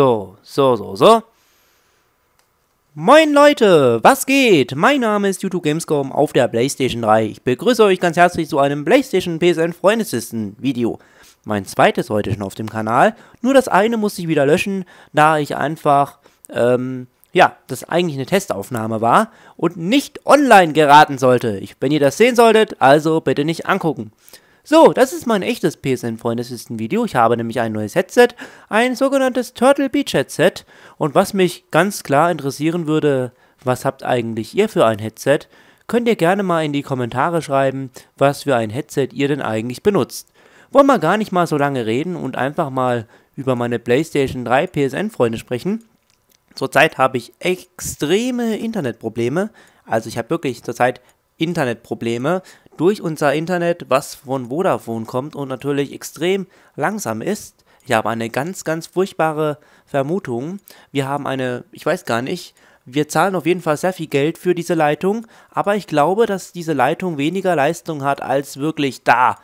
So, so, so, so. Moin Leute, was geht? Mein Name ist YouTube Gamescom auf der PlayStation 3. Ich begrüße euch ganz herzlich zu einem PlayStation PSN Freundeslisten Video. Mein zweites heute schon auf dem Kanal. Nur das eine musste ich wieder löschen, da ich einfach, ähm, ja, das eigentlich eine Testaufnahme war und nicht online geraten sollte. Ich, wenn ihr das sehen solltet, also bitte nicht angucken. So, das ist mein echtes PSN-Freund, das ist ein Video. Ich habe nämlich ein neues Headset, ein sogenanntes Turtle Beach Headset. Und was mich ganz klar interessieren würde, was habt eigentlich ihr für ein Headset? Könnt ihr gerne mal in die Kommentare schreiben, was für ein Headset ihr denn eigentlich benutzt. Wollen wir gar nicht mal so lange reden und einfach mal über meine PlayStation 3 PSN-Freunde sprechen. Zurzeit habe ich extreme Internetprobleme. Also ich habe wirklich zurzeit Internetprobleme durch unser Internet, was von Vodafone kommt und natürlich extrem langsam ist. Ich habe eine ganz, ganz furchtbare Vermutung. Wir haben eine, ich weiß gar nicht, wir zahlen auf jeden Fall sehr viel Geld für diese Leitung, aber ich glaube, dass diese Leitung weniger Leistung hat, als wirklich da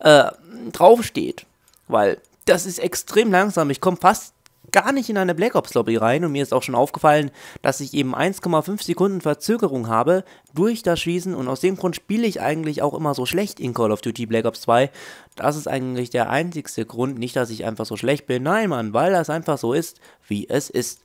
äh, draufsteht. Weil das ist extrem langsam. Ich komme fast gar nicht in eine Black Ops Lobby rein und mir ist auch schon aufgefallen, dass ich eben 1,5 Sekunden Verzögerung habe durch das Schießen und aus dem Grund spiele ich eigentlich auch immer so schlecht in Call of Duty Black Ops 2. Das ist eigentlich der einzigste Grund, nicht, dass ich einfach so schlecht bin, nein Mann, weil das einfach so ist, wie es ist.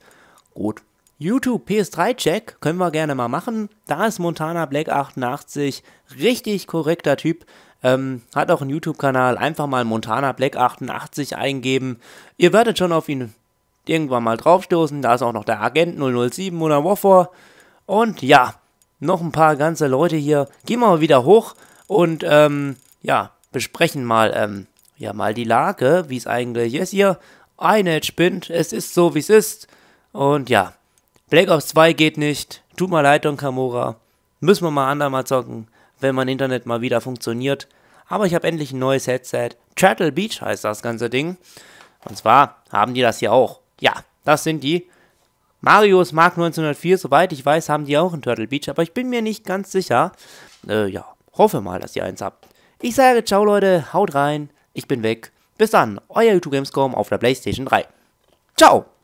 Gut. YouTube PS3-Check können wir gerne mal machen. Da ist Montana Black 88 richtig korrekter Typ. Ähm, hat auch einen YouTube-Kanal. Einfach mal Montana Black 88 eingeben. Ihr werdet schon auf ihn irgendwann mal draufstoßen. Da ist auch noch der Agent 007 oder Woffor. Und ja, noch ein paar ganze Leute hier. Gehen wir mal wieder hoch und ähm, ja, besprechen mal, ähm, ja, mal die Lage, wie es eigentlich ist hier. Eine spinnt, es ist so, wie es ist. Und ja, Black Ops 2 geht nicht. Tut mir leid, Don Camora. Müssen wir mal andermal zocken, wenn mein Internet mal wieder funktioniert. Aber ich habe endlich ein neues Headset. Chattel Beach heißt das ganze Ding. Und zwar haben die das hier auch ja, das sind die. Marios Mark 1904, soweit ich weiß, haben die auch in Turtle Beach, aber ich bin mir nicht ganz sicher. Äh, ja, hoffe mal, dass ihr eins habt. Ich sage ciao Leute, haut rein, ich bin weg. Bis dann, euer YouTube Gamescom auf der Playstation 3. Ciao!